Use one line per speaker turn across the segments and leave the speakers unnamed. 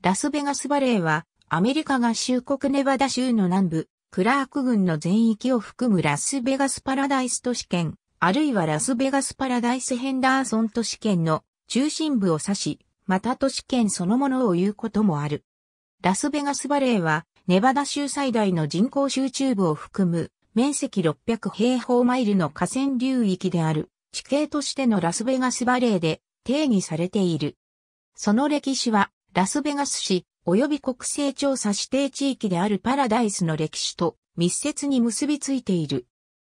ラスベガスバレーは、アメリカ合衆国ネバダ州の南部、クラーク郡の全域を含むラスベガスパラダイス都市圏、あるいはラスベガスパラダイスヘンダーソン都市圏の中心部を指し、また都市圏そのものを言うこともある。ラスベガスバレーは、ネバダ州最大の人口集中部を含む、面積600平方マイルの河川流域である、地形としてのラスベガスバレーで定義されている。その歴史はラスベガス市、及び国勢調査指定地域であるパラダイスの歴史と密接に結びついている。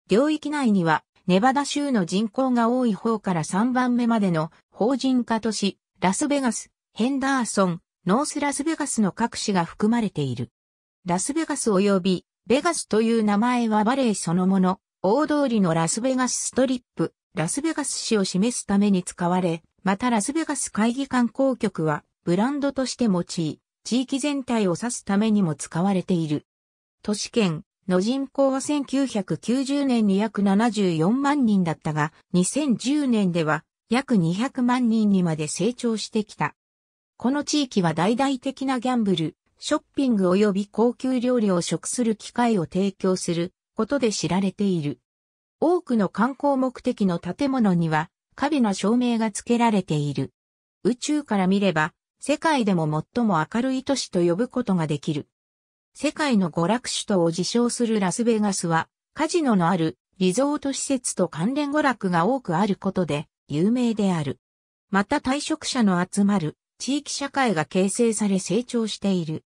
領域内には、ネバダ州の人口が多い方から3番目までの法人化都市、ラスベガス、ヘンダーソン、ノースラスベガスの各市が含まれている。ラスベガス及び、ベガスという名前はバレエそのもの、大通りのラスベガスストリップ、ラスベガス市を示すために使われ、またラスベガス会議観光局は、ブランドとして用い、地域全体を指すためにも使われている。都市圏の人口は1990年に約74万人だったが、2010年では約200万人にまで成長してきた。この地域は大々的なギャンブル、ショッピング及び高級料理を食する機会を提供することで知られている。多くの観光目的の建物には、カビな照明が付けられている。宇宙から見れば、世界でも最も明るい都市と呼ぶことができる。世界の娯楽首都を自称するラスベガスは、カジノのあるリゾート施設と関連娯楽が多くあることで有名である。また退職者の集まる地域社会が形成され成長している。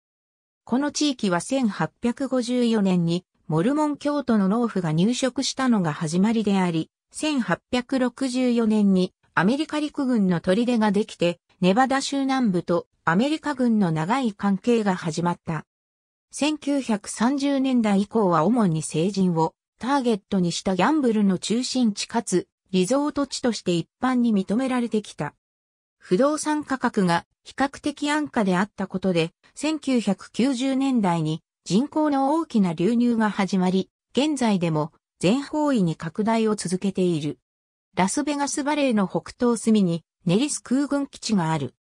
この地域は1854年にモルモン教徒の農夫が入植したのが始まりであり、1864年にアメリカ陸軍の砦ができてネバダ州南部とアメリカ軍の長い関係が始まった。1930年代以降は主に成人をターゲットにしたギャンブルの中心地かつリゾート地として一般に認められてきた。不動産価格が比較的安価であったことで、1990年代に人口の大きな流入が始まり、現在でも全方位に拡大を続けている。ラスベガスバレーの北東隅にネリス空軍基地がある。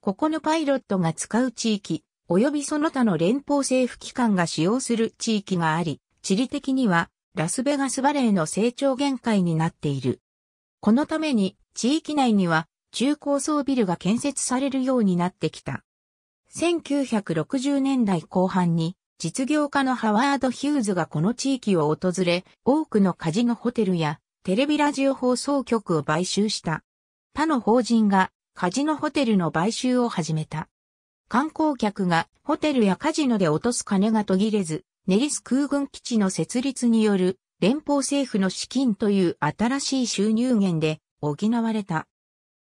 ここのパイロットが使う地域、及びその他の連邦政府機関が使用する地域があり、地理的にはラスベガスバレーの成長限界になっている。このために地域内には中高層ビルが建設されるようになってきた。1960年代後半に実業家のハワード・ヒューズがこの地域を訪れ、多くのカジノホテルやテレビラジオ放送局を買収した。他の法人がカジノホテルの買収を始めた。観光客がホテルやカジノで落とす金が途切れず、ネリス空軍基地の設立による連邦政府の資金という新しい収入源で補われた。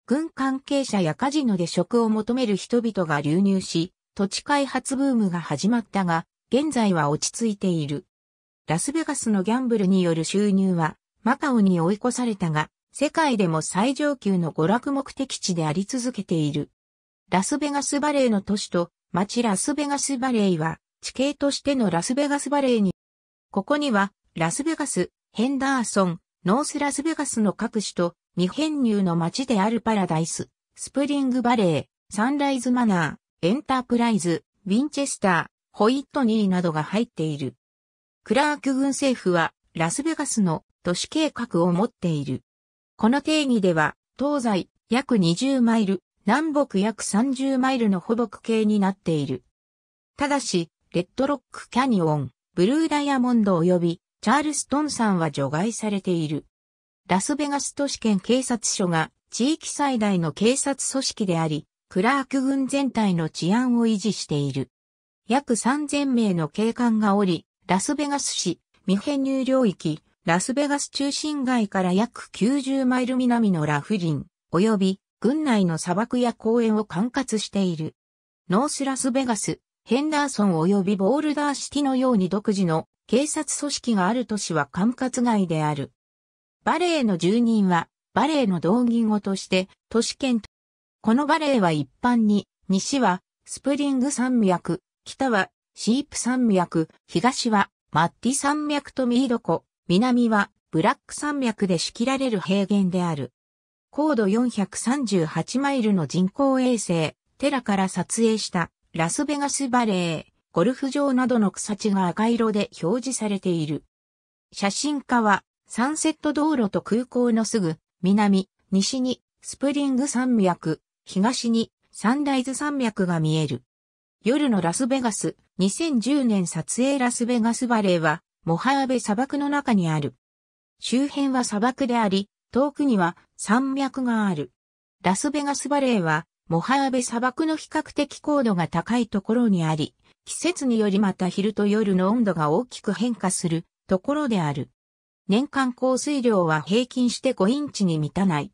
軍関係者やカジノで職を求める人々が流入し、土地開発ブームが始まったが、現在は落ち着いている。ラスベガスのギャンブルによる収入は、マカオに追い越されたが、世界でも最上級の娯楽目的地であり続けている。ラスベガスバレーの都市と町ラスベガスバレーは地形としてのラスベガスバレーに、ここにはラスベガス、ヘンダーソン、ノースラスベガスの各市と未編入の街であるパラダイス、スプリングバレー、サンライズマナー、エンタープライズ、ウィンチェスター、ホイットニーなどが入っている。クラーク軍政府はラスベガスの都市計画を持っている。この定義では、東西約20マイル、南北約30マイルの保木系になっている。ただし、レッドロックキャニオン、ブルーダイヤモンド及び、チャールストン山は除外されている。ラスベガス都市圏警察署が地域最大の警察組織であり、クラーク軍全体の治安を維持している。約3000名の警官がおり、ラスベガス市、未編入領域、ラスベガス中心街から約90マイル南のラフリン、及び郡内の砂漠や公園を管轄している。ノースラスベガス、ヘンダーソン及びボールダーシティのように独自の警察組織がある都市は管轄外である。バレーの住人はバレーの同義語として都市圏。このバレーは一般に西はスプリング山脈、北はシープ山脈、東はマッティ山脈とミード湖、南はブラック山脈で仕切られる平原である。高度438マイルの人工衛星、テラから撮影したラスベガスバレー、ゴルフ場などの草地が赤色で表示されている。写真家はサンセット道路と空港のすぐ南、西にスプリング山脈、東にサンライズ山脈が見える。夜のラスベガス、2010年撮影ラスベガスバレーはモハーベ砂漠の中にある。周辺は砂漠であり、遠くには山脈がある。ラスベガスバレーは、モハーベ砂漠の比較的高度が高いところにあり、季節によりまた昼と夜の温度が大きく変化するところである。年間降水量は平均して5インチに満たない。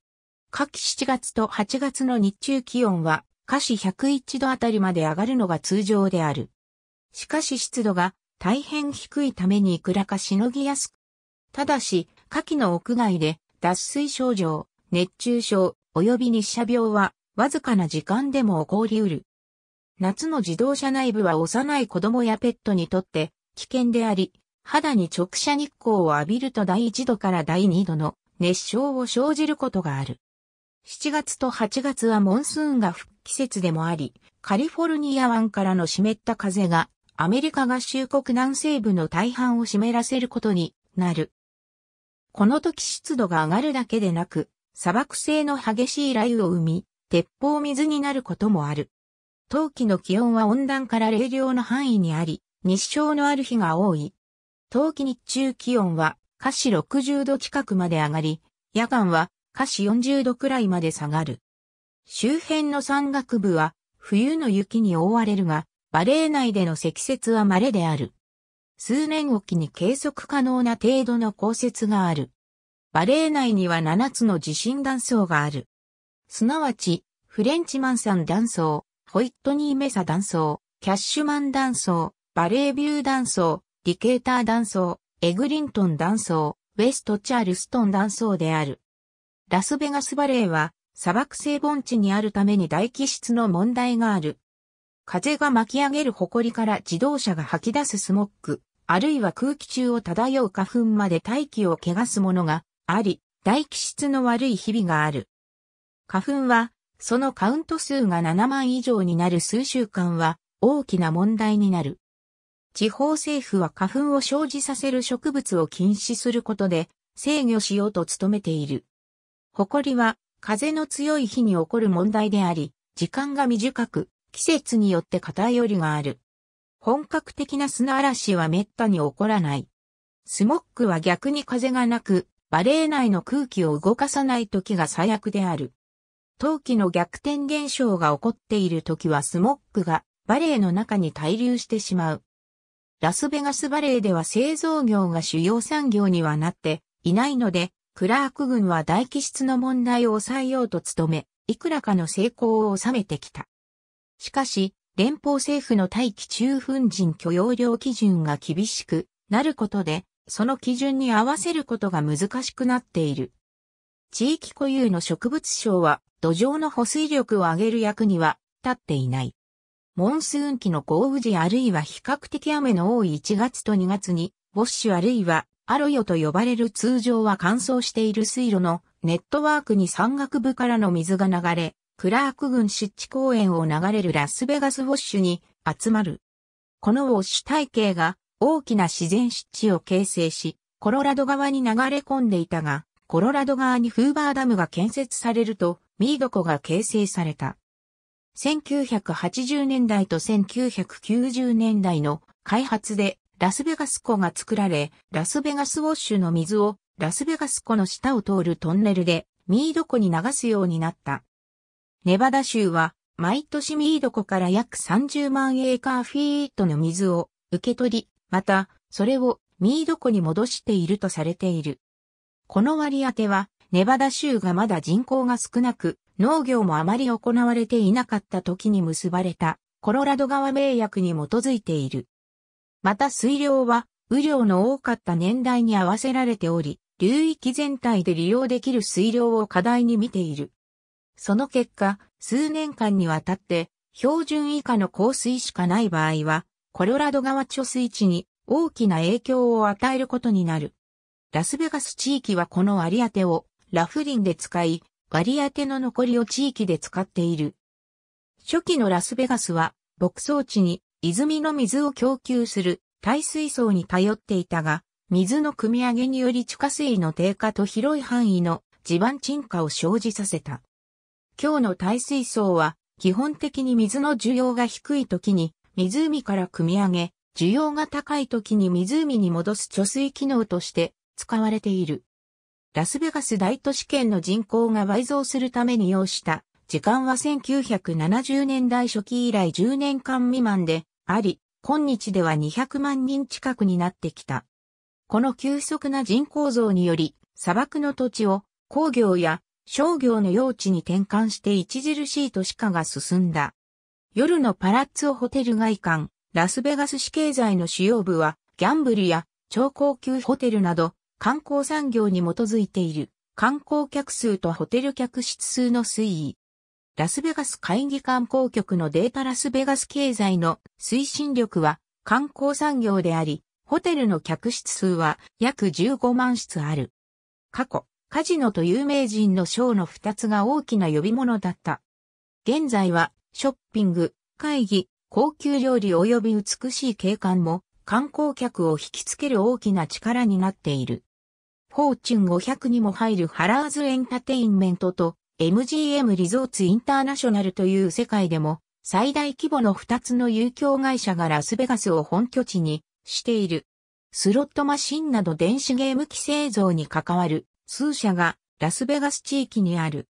夏季7月と8月の日中気温は、下肢101度あたりまで上がるのが通常である。しかし湿度が大変低いためにいくらかしのぎやすく。ただし、夏季の屋外で脱水症状、熱中症、及び日射病は、わずかな時間でも起こりうる。夏の自動車内部は幼い子供やペットにとって危険であり、肌に直射日光を浴びると第1度から第2度の熱傷を生じることがある。7月と8月はモンスーンが復季節でもあり、カリフォルニア湾からの湿った風がアメリカ合衆国南西部の大半を湿らせることになる。この時湿度が上がるだけでなく、砂漠性の激しい雷雨を生み、鉄砲水になることもある。冬季の気温は温暖から冷涼の範囲にあり、日照のある日が多い。冬季日中気温は、華氏60度近くまで上がり、夜間は華氏40度くらいまで下がる。周辺の山岳部は、冬の雪に覆われるが、バレー内での積雪は稀である。数年おきに計測可能な程度の降雪がある。バレー内には7つの地震断層がある。すなわち、フレンチマンさん断層、ホイットニーメサ断層、キャッシュマン断層、バレービュー断層、ディケーター断層、エグリントン断層、ウェストチャールストン断層である。ラスベガスバレーは砂漠性盆地にあるために大気質の問題がある。風が巻き上げる埃から自動車が吐き出すスモック、あるいは空気中を漂う花粉まで大気を汚すものがあり、大気質の悪い日々がある。花粉は、そのカウント数が7万以上になる数週間は大きな問題になる。地方政府は花粉を生じさせる植物を禁止することで制御しようと努めている。埃は風の強い日に起こる問題であり、時間が短く、季節によって偏りがある。本格的な砂嵐は滅多に起こらない。スモックは逆に風がなく、バレー内の空気を動かさない時が最悪である。陶器の逆転現象が起こっている時はスモックがバレーの中に滞留してしまう。ラスベガスバレーでは製造業が主要産業にはなっていないので、クラーク軍は大気質の問題を抑えようと努め、いくらかの成功を収めてきた。しかし、連邦政府の待機中粉人許容量基準が厳しくなることで、その基準に合わせることが難しくなっている。地域固有の植物省は土壌の保水力を上げる役には立っていない。モンスーン期の豪雨時あるいは比較的雨の多い1月と2月に、ボッシュあるいはアロヨと呼ばれる通常は乾燥している水路のネットワークに山岳部からの水が流れ、クラーク郡湿地公園を流れるラスベガスウォッシュに集まる。このウォッシュ体系が大きな自然湿地を形成し、コロラド側に流れ込んでいたが、コロラド側にフーバーダムが建設されると、ミード湖が形成された。1980年代と1990年代の開発でラスベガス湖が作られ、ラスベガスウォッシュの水をラスベガス湖の下を通るトンネルでミード湖に流すようになった。ネバダ州は、毎年ミード湖から約30万エーカーフィートの水を受け取り、また、それをミード湖に戻しているとされている。この割り当ては、ネバダ州がまだ人口が少なく、農業もあまり行われていなかった時に結ばれた、コロラド川名約に基づいている。また水量は、雨量の多かった年代に合わせられており、流域全体で利用できる水量を課題に見ている。その結果、数年間にわたって、標準以下の降水しかない場合は、コロラド川貯水池に大きな影響を与えることになる。ラスベガス地域はこの割り当てをラフリンで使い、割り当ての残りを地域で使っている。初期のラスベガスは牧草地に泉の水を供給する耐水槽に頼っていたが、水の汲み上げにより地下水の低下と広い範囲の地盤沈下を生じさせた。今日の耐水槽は、基本的に水の需要が低い時に、湖から汲み上げ、需要が高い時に湖に戻す貯水機能として使われている。ラスベガス大都市圏の人口が倍増するために要した時間は1970年代初期以来10年間未満であり、今日では200万人近くになってきた。この急速な人口増により、砂漠の土地を工業や商業の用地に転換して著しい都市化が進んだ。夜のパラッツォホテル外観、ラスベガス市経済の主要部は、ギャンブルや超高級ホテルなど、観光産業に基づいている観光客数とホテル客室数の推移。ラスベガス会議観光局のデータラスベガス経済の推進力は観光産業であり、ホテルの客室数は約15万室ある。過去、カジノと有名人のショーの二つが大きな呼び物だった。現在は、ショッピング、会議、高級料理及び美しい景観も観光客を引きつける大きな力になっている。フォーチュン500にも入るハラーズエンタテインメントと MGM リゾーツインターナショナルという世界でも最大規模の二つの有興会社がラスベガスを本拠地にしている。スロットマシンなど電子ゲーム機製造に関わる数社がラスベガス地域にある。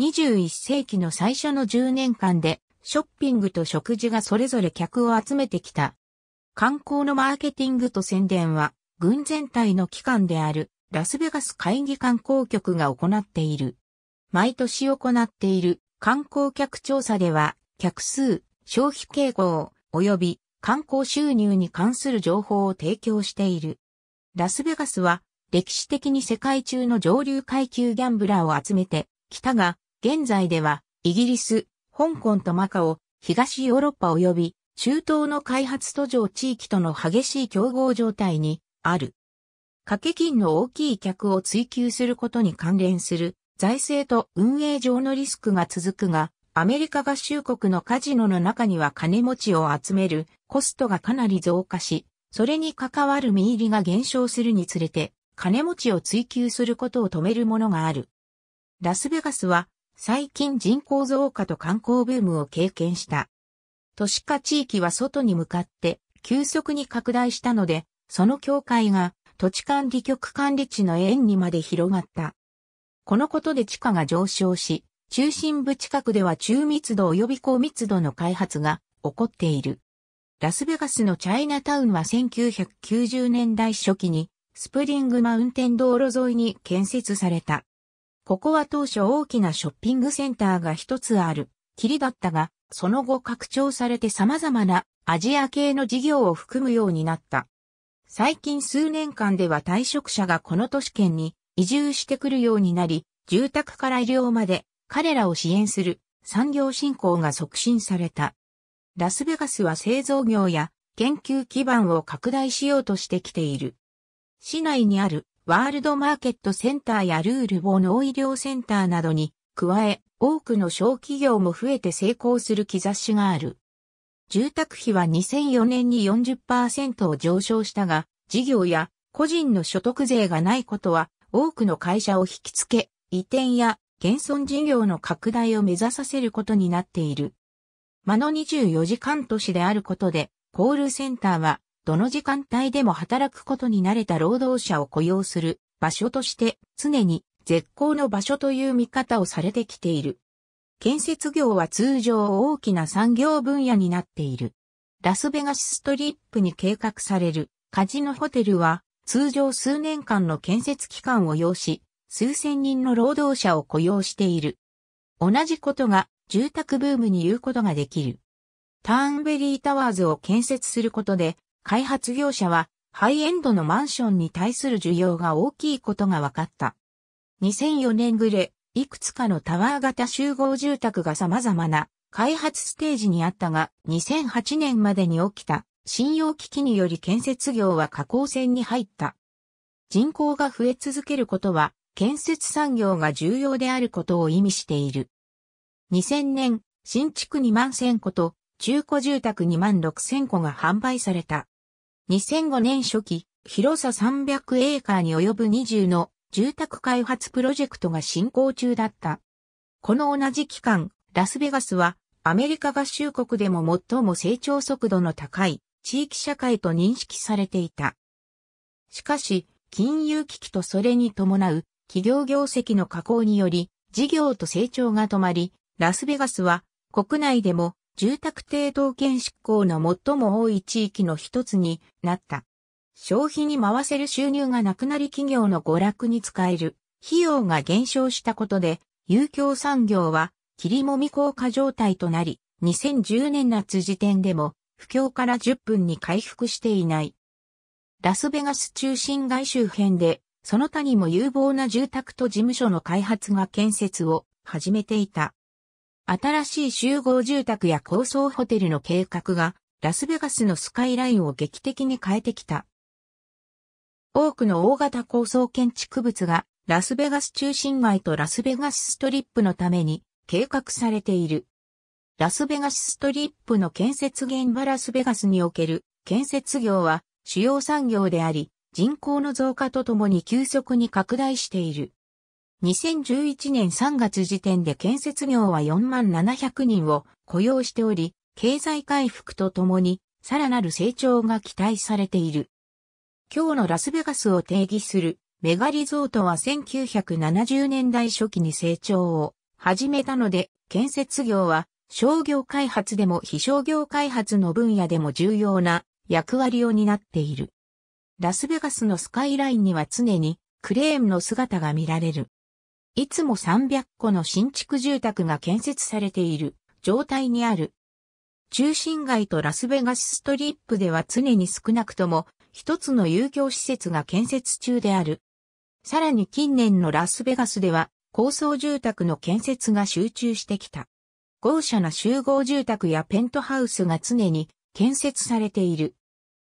21世紀の最初の10年間で、ショッピングと食事がそれぞれ客を集めてきた。観光のマーケティングと宣伝は、軍全体の機関であるラスベガス会議観光局が行っている。毎年行っている観光客調査では、客数、消費傾向、及び観光収入に関する情報を提供している。ラスベガスは歴史的に世界中の上流階級ギャンブラーを集めてきたが、現在ではイギリス、香港とマカオ、東ヨーロッパ及び中東の開発途上地域との激しい競合状態にある。掛け金の大きい客を追求することに関連する財政と運営上のリスクが続くが、アメリカ合衆国のカジノの中には金持ちを集めるコストがかなり増加し、それに関わる見入りが減少するにつれて、金持ちを追求することを止めるものがある。ラスベガスは最近人口増加と観光ブームを経験した。都市化地域は外に向かって急速に拡大したので、その境界が土地管理局管理地の円にまで広がった。このことで地価が上昇し、中心部近くでは中密度及び高密度の開発が起こっている。ラスベガスのチャイナタウンは1990年代初期にスプリングマウンテン道路沿いに建設された。ここは当初大きなショッピングセンターが一つある、霧だったが、その後拡張されて様々なアジア系の事業を含むようになった。最近数年間では退職者がこの都市圏に移住してくるようになり、住宅から医療まで彼らを支援する産業振興が促進された。ラスベガスは製造業や研究基盤を拡大しようとしてきている。市内にあるワールドマーケットセンターやルールボ農医療センターなどに加え多くの小企業も増えて成功する兆しがある。住宅費は2004年に40%を上昇したが、事業や個人の所得税がないことは多くの会社を引きつけ、移転や現存事業の拡大を目指させることになっている。間の24時間都市であることで、コールセンターはどの時間帯でも働くことに慣れた労働者を雇用する場所として常に絶好の場所という見方をされてきている。建設業は通常大きな産業分野になっている。ラスベガスストリップに計画されるカジノホテルは通常数年間の建設期間を要し、数千人の労働者を雇用している。同じことが住宅ブームに言うことができる。ターンベリータワーズを建設することで開発業者はハイエンドのマンションに対する需要が大きいことが分かった。2004年暮れ、いくつかのタワー型集合住宅が様々な開発ステージにあったが、2008年までに起きた信用危機により建設業は下降線に入った。人口が増え続けることは、建設産業が重要であることを意味している。2000年、新築2万1000戸と中古住宅2万6000戸が販売された。2005年初期、広さ300エーカーに及ぶ20の住宅開発プロジェクトが進行中だった。この同じ期間、ラスベガスはアメリカ合衆国でも最も成長速度の高い地域社会と認識されていた。しかし、金融危機とそれに伴う企業業績の加工により、事業と成長が止まり、ラスベガスは国内でも住宅抵当権執行の最も多い地域の一つになった。消費に回せる収入がなくなり企業の娯楽に使える費用が減少したことで、有興産業は切りもみ効果状態となり、2010年夏時点でも不況から10分に回復していない。ラスベガス中心街周辺で、その他にも有望な住宅と事務所の開発が建設を始めていた。新しい集合住宅や高層ホテルの計画が、ラスベガスのスカイラインを劇的に変えてきた。多くの大型高層建築物が、ラスベガス中心街とラスベガスストリップのために計画されている。ラスベガスストリップの建設現場ラスベガスにおける建設業は主要産業であり、人口の増加とともに急速に拡大している。2011年3月時点で建設業は4万700人を雇用しており、経済回復とともに、さらなる成長が期待されている。今日のラスベガスを定義するメガリゾートは1970年代初期に成長を始めたので、建設業は商業開発でも非商業開発の分野でも重要な役割を担っている。ラスベガスのスカイラインには常にクレーンの姿が見られる。いつも300個の新築住宅が建設されている状態にある。中心街とラスベガスストリップでは常に少なくとも一つの遊興施設が建設中である。さらに近年のラスベガスでは高層住宅の建設が集中してきた。豪奢な集合住宅やペントハウスが常に建設されている。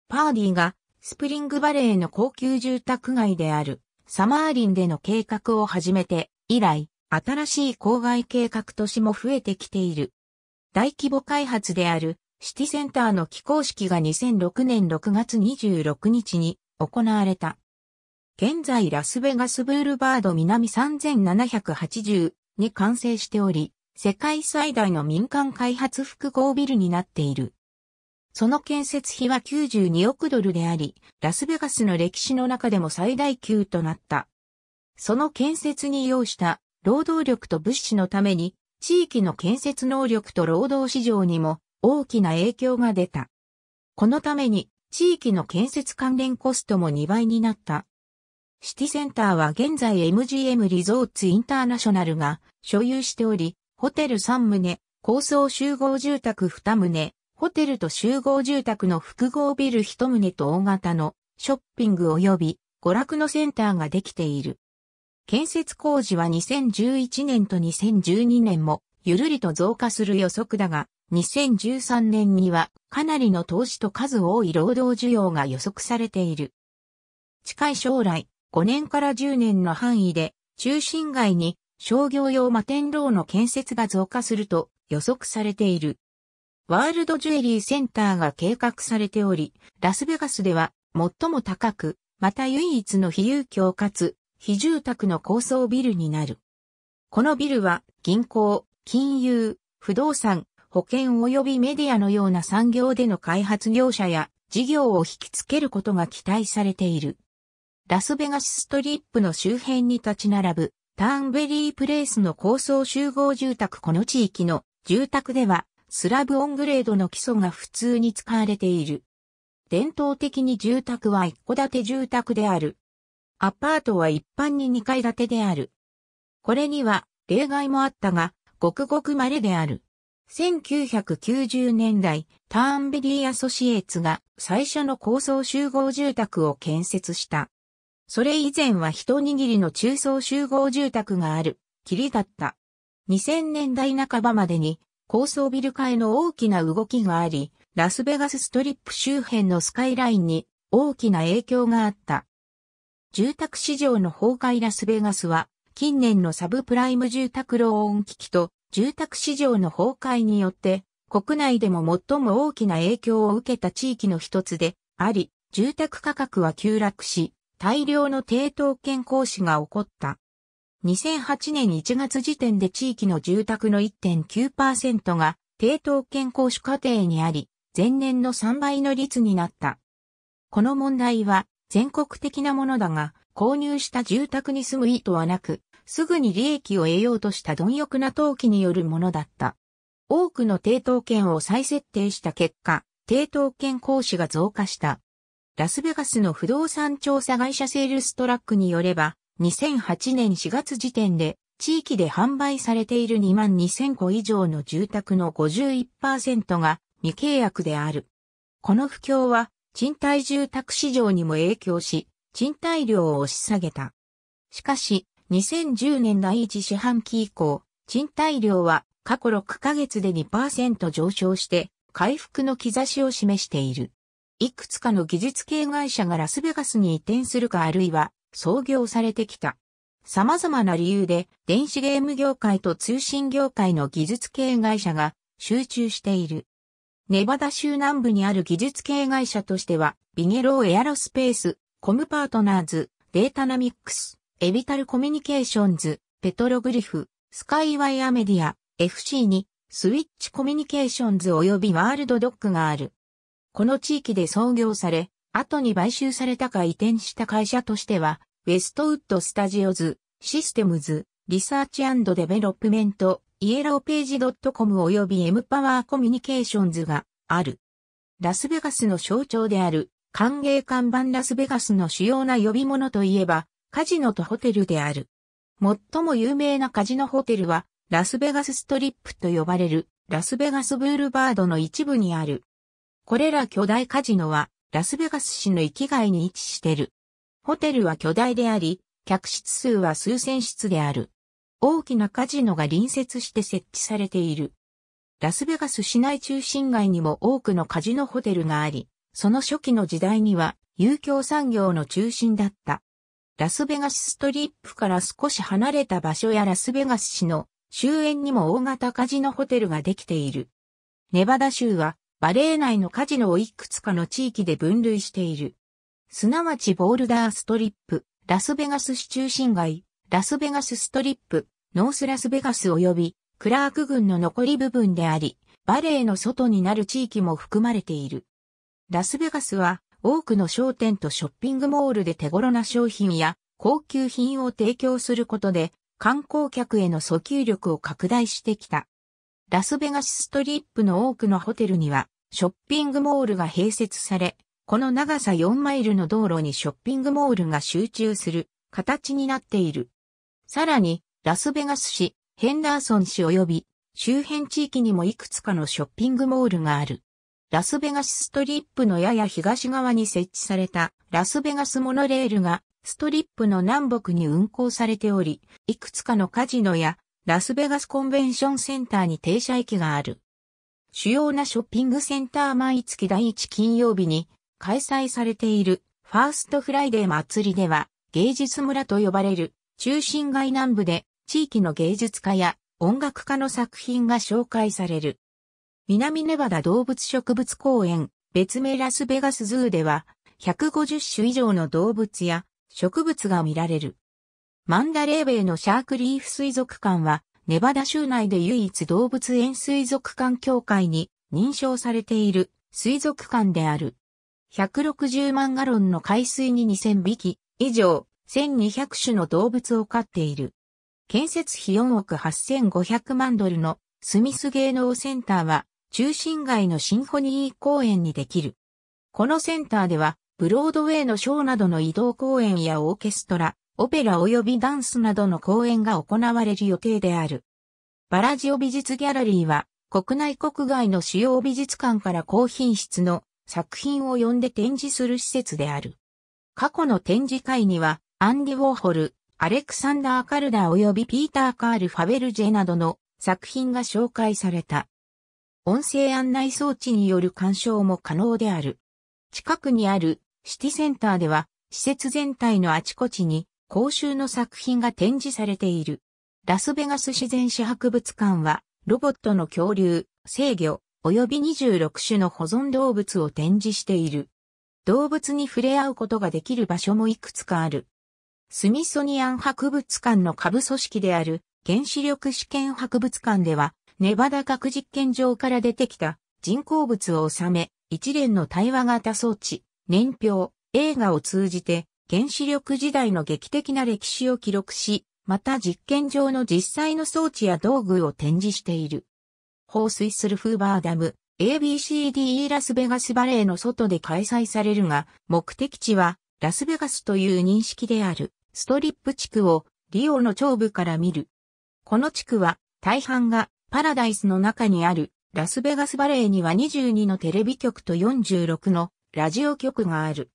パーディーがスプリングバレーの高級住宅街であるサマーリンでの計画を始めて以来、新しい郊外計画都市も増えてきている。大規模開発であるシティセンターの起工式が2006年6月26日に行われた。現在ラスベガスブールバード南3780に完成しており、世界最大の民間開発複合ビルになっている。その建設費は92億ドルであり、ラスベガスの歴史の中でも最大級となった。その建設に要した労働力と物資のために、地域の建設能力と労働市場にも大きな影響が出た。このために、地域の建設関連コストも2倍になった。シティセンターは現在 MGM リゾーツインターナショナルが所有しており、ホテル3棟、高層集合住宅2棟、ホテルと集合住宅の複合ビル1棟と大型のショッピング及び娯楽のセンターができている。建設工事は2011年と2012年もゆるりと増加する予測だが、2013年にはかなりの投資と数多い労働需要が予測されている。近い将来、5年から10年の範囲で、中心街に商業用摩天楼の建設が増加すると予測されている。ワールドジュエリーセンターが計画されており、ラスベガスでは最も高く、また唯一の非遊強かつ非住宅の高層ビルになる。このビルは銀行、金融、不動産、保険及びメディアのような産業での開発業者や事業を引きつけることが期待されている。ラスベガスストリップの周辺に立ち並ぶターンベリープレイスの高層集合住宅この地域の住宅ではスラブオングレードの基礎が普通に使われている。伝統的に住宅は一戸建て住宅であるアパートは一般に2階建てである。これには例外もあったが、ごくごく稀である。1990年代、ターンベリーアソシエーツが最初の高層集合住宅を建設した。それ以前は一握りの中層集合住宅がある、霧だった。2000年代半ばまでに高層ビル化への大きな動きがあり、ラスベガスストリップ周辺のスカイラインに大きな影響があった。住宅市場の崩壊ラスベガスは、近年のサブプライム住宅ローン危機と住宅市場の崩壊によって、国内でも最も大きな影響を受けた地域の一つであり、住宅価格は急落し、大量の低等権行使が起こった。2008年1月時点で地域の住宅の1.9%が低等権行使過程にあり、前年の3倍の率になった。この問題は全国的なものだが、購入した住宅に住む意図はなく、すぐに利益を得ようとした貪欲な投機によるものだった。多くの抵当権を再設定した結果、抵当権行使が増加した。ラスベガスの不動産調査会社セールストラックによれば、2008年4月時点で、地域で販売されている2万2000個以上の住宅の51%が未契約である。この不況は賃貸住宅市場にも影響し、賃貸料を押し下げた。しかし、2010年第一四半期以降、賃貸料は過去6ヶ月で2%上昇して、回復の兆しを示している。いくつかの技術系会社がラスベガスに移転するかあるいは創業されてきた。様々な理由で電子ゲーム業界と通信業界の技術系会社が集中している。ネバダ州南部にある技術系会社としては、ビゲローエアロスペース、コムパートナーズ、データナミックス、エビタルコミュニケーションズ、ペトログリフ、スカイワイアメディア、FC に、スイッチコミュニケーションズ及びワールドドックがある。この地域で創業され、後に買収されたか移転した会社としては、ウェストウッドスタジオズ、システムズ、リサーチデベロップメント、イエローページ .com 及びエムパワーコミュニケーションズがある。ラスベガスの象徴である歓迎看板ラスベガスの主要な呼び物といえばカジノとホテルである。最も有名なカジノホテルはラスベガスストリップと呼ばれるラスベガスブールバードの一部にある。これら巨大カジノはラスベガス市の域外に位置してる。ホテルは巨大であり、客室数は数千室である。大きなカジノが隣接して設置されている。ラスベガス市内中心街にも多くのカジノホテルがあり、その初期の時代には、遊興産業の中心だった。ラスベガスストリップから少し離れた場所やラスベガス市の周辺にも大型カジノホテルができている。ネバダ州はバレー内のカジノをいくつかの地域で分類している。すなわちボールダーストリップ、ラスベガス市中心街、ラスベガスストリップ、ノースラスベガス及びクラーク軍の残り部分であり、バレーの外になる地域も含まれている。ラスベガスは多くの商店とショッピングモールで手頃な商品や高級品を提供することで観光客への訴求力を拡大してきた。ラスベガスストリップの多くのホテルにはショッピングモールが併設され、この長さ4マイルの道路にショッピングモールが集中する形になっている。さらにラスベガス市、ヘンダーソン市及び周辺地域にもいくつかのショッピングモールがある。ラスベガスストリップのやや東側に設置されたラスベガスモノレールがストリップの南北に運行されており、いくつかのカジノやラスベガスコンベンションセンターに停車駅がある。主要なショッピングセンター毎月第1金曜日に開催されているファーストフライデー祭りでは芸術村と呼ばれる中心街南部で地域の芸術家や音楽家の作品が紹介される。南ネバダ動物植物公園、別名ラスベガスズーでは、150種以上の動物や植物が見られる。マンダレーベイのシャークリーフ水族館は、ネバダ州内で唯一動物園水族館協会に認証されている水族館である。160万ガロンの海水に2000匹以上1200種の動物を飼っている。建設費4億8500万ドルのスミス芸能センターは中心街のシンフォニー公園にできる。このセンターではブロードウェイのショーなどの移動公演やオーケストラ、オペラ及びダンスなどの公演が行われる予定である。バラジオ美術ギャラリーは国内国外の主要美術館から高品質の作品を呼んで展示する施設である。過去の展示会にはアンディ・ウォーホル、アレクサンダー・カルダー及びピーター・カール・ファベルジェなどの作品が紹介された。音声案内装置による鑑賞も可能である。近くにあるシティセンターでは施設全体のあちこちに公衆の作品が展示されている。ラスベガス自然史博物館はロボットの恐竜、制御、及び26種の保存動物を展示している。動物に触れ合うことができる場所もいくつかある。スミソニアン博物館の下部組織である原子力試験博物館では、ネバダ核実験場から出てきた人工物を収め、一連の対話型装置、年表、映画を通じて原子力時代の劇的な歴史を記録し、また実験場の実際の装置や道具を展示している。放水するフーバーダム、ABCDE ラスベガスバレーの外で開催されるが、目的地はラスベガスという認識である。ストリップ地区をリオの頂部から見る。この地区は大半がパラダイスの中にあるラスベガスバレーには22のテレビ局と46のラジオ局がある。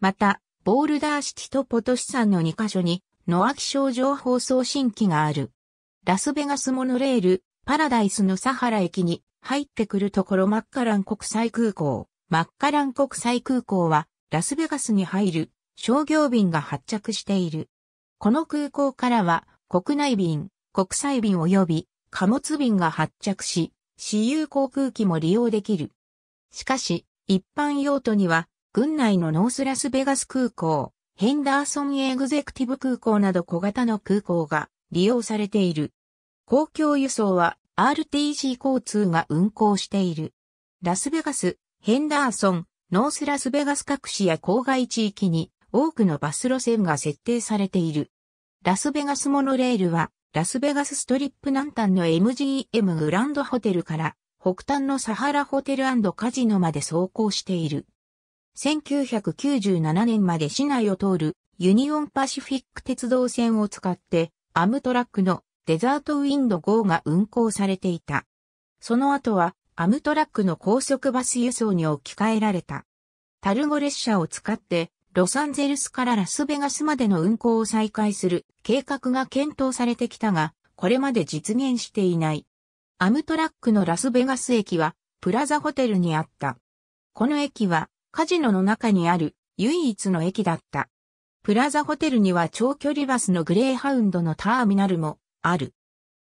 また、ボールダーシティとポトシさんの2カ所に野ア気象情報送信機がある。ラスベガスモノレール、パラダイスのサハラ駅に入ってくるところマッカラン国際空港。マッカラン国際空港はラスベガスに入る商業便が発着している。この空港からは国内便、国際便及び貨物便が発着し、私有航空機も利用できる。しかし、一般用途には、軍内のノースラスベガス空港、ヘンダーソンエグゼクティブ空港など小型の空港が利用されている。公共輸送は RTC 交通が運行している。ラスベガス、ヘンダーソン、ノースラスベガス各市や郊外地域に多くのバス路線が設定されている。ラスベガスモノレールは、ラスベガスストリップ南端の MGM グランドホテルから北端のサハラホテルカジノまで走行している。1997年まで市内を通るユニオンパシフィック鉄道線を使ってアムトラックのデザートウィンド号が運行されていた。その後はアムトラックの高速バス輸送に置き換えられた。タルゴ列車を使ってロサンゼルスからラスベガスまでの運行を再開する計画が検討されてきたが、これまで実現していない。アムトラックのラスベガス駅は、プラザホテルにあった。この駅は、カジノの中にある唯一の駅だった。プラザホテルには長距離バスのグレーハウンドのターミナルもある。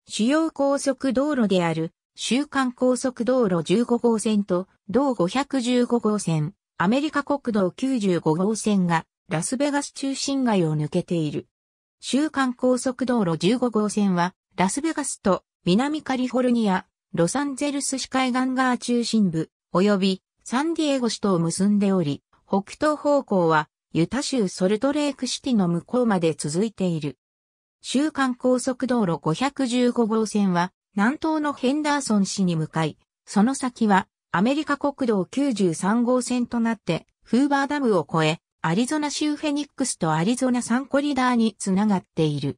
主要高速道路である、週間高速道路15号線と同515号線、アメリカ国道95号線がラスベガス中心街を抜けている。週間高速道路15号線はラスベガスと南カリフォルニア、ロサンゼルス市海岸側中心部及びサンディエゴ市とを結んでおり、北東方向はユタ州ソルトレークシティの向こうまで続いている。週間高速道路515号線は南東のヘンダーソン市に向かい、その先はアメリカ国道93号線となって、フーバーダムを越え、アリゾナ州フェニックスとアリゾナサンコリダーにつながっている。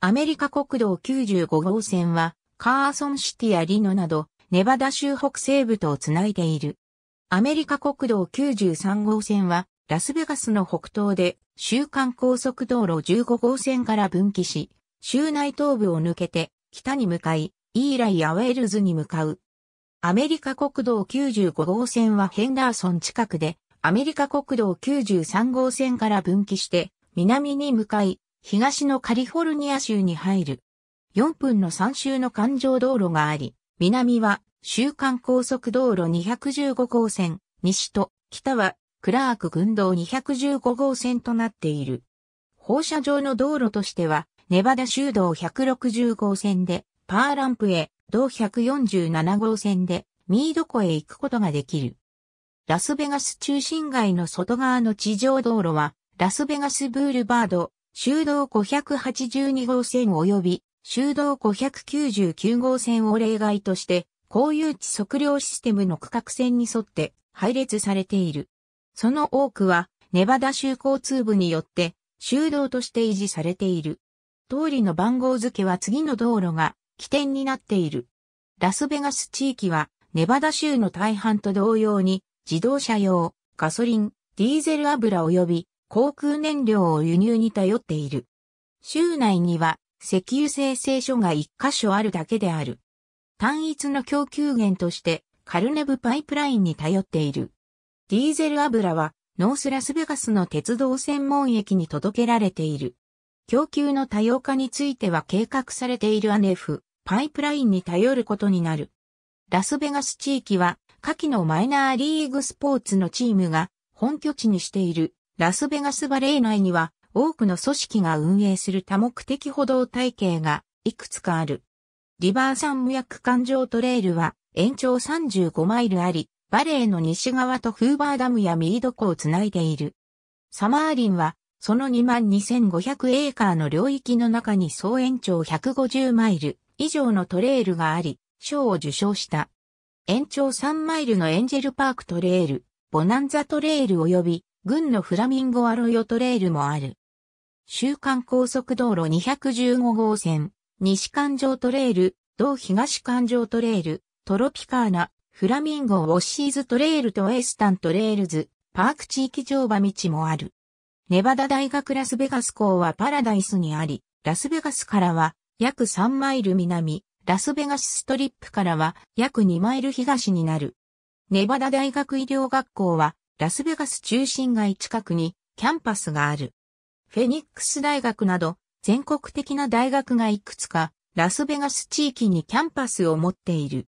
アメリカ国道95号線は、カーソンシティやリノなど、ネバダ州北西部とつないでいる。アメリカ国道93号線は、ラスベガスの北東で、週間高速道路15号線から分岐し、州内東部を抜けて、北に向かい、イーライアウェールズに向かうアメリカ国道95号線はヘンダーソン近くで、アメリカ国道93号線から分岐して、南に向かい、東のカリフォルニア州に入る。4分の3周の環状道路があり、南は週間高速道路215号線、西と北はクラーク群道215号線となっている。放射状の道路としては、ネバダ州道160号線でパーランプへ同147号線でミード湖へ行くことができる。ラスベガス中心街の外側の地上道路は、ラスベガスブールバード、修道582号線及び修道599号線を例外として、公有地測量システムの区画線に沿って配列されている。その多くは、ネバダ州交通部によって、修道として維持されている。通りの番号付けは次の道路が起点になっている。ラスベガス地域は、ネバダ州の大半と同様に、自動車用、ガソリン、ディーゼル油及び航空燃料を輸入に頼っている。州内には石油生成所が1箇所あるだけである。単一の供給源としてカルネブパイプラインに頼っている。ディーゼル油はノースラスベガスの鉄道専門駅に届けられている。供給の多様化については計画されているアネフ、パイプラインに頼ることになる。ラスベガス地域は、下記のマイナーリーグスポーツのチームが本拠地にしているラスベガスバレー内には多くの組織が運営する多目的歩道体系がいくつかある。リバーサン無役環状トレイルは延長35マイルあり、バレーの西側とフーバーダムやミード湖をつないでいる。サマーリンはその2万2500エーカーの領域の中に総延長150マイル、以上のトレイルがあり、賞を受賞した。延長3マイルのエンジェルパークトレイル、ボナンザトレイル及び、軍のフラミンゴアロヨトレイルもある。週間高速道路215号線、西環状トレイル、同東環状トレイル、トロピカーナ、フラミンゴウォッシーズトレイルとエスタントレイルズ、パーク地域乗馬道もある。ネバダ大学ラスベガス校はパラダイスにあり、ラスベガスからは約3マイル南、ラスベガスストリップからは約2マイル東になる。ネバダ大学医療学校はラスベガス中心街近くにキャンパスがある。フェニックス大学など全国的な大学がいくつかラスベガス地域にキャンパスを持っている。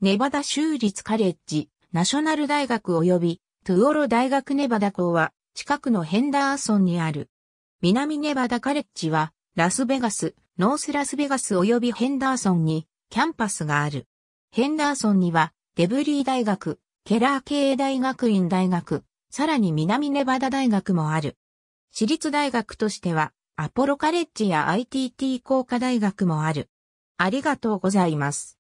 ネバダ州立カレッジ、ナショナル大学及びトゥオロ大学ネバダ校は近くのヘンダーソンにある。南ネバダカレッジはラスベガス、ノースラスベガス及びヘンダーソンにキャンパスがある。ヘンダーソンにはデブリー大学、ケラー系大学院大学、さらに南ネバダ大学もある。私立大学としてはアポロカレッジや ITT 工科大学もある。ありがとうございます。